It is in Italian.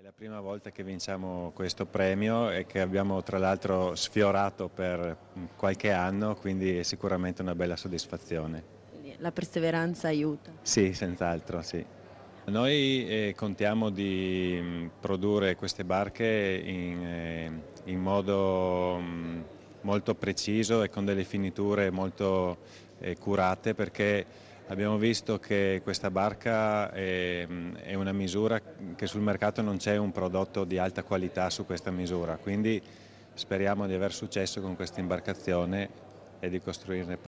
È la prima volta che vinciamo questo premio e che abbiamo tra l'altro sfiorato per mm, qualche anno, quindi è sicuramente una bella soddisfazione. La perseveranza aiuta? Sì, senz'altro, sì. Noi eh, contiamo di mm, produrre queste barche in, eh, in modo mh, mm, molto preciso e con delle finiture molto eh, curate perché Abbiamo visto che questa barca è, una misura che sul mercato non c'è un prodotto di alta qualità su questa misura, quindi speriamo di aver successo con questa imbarcazione e di costruirne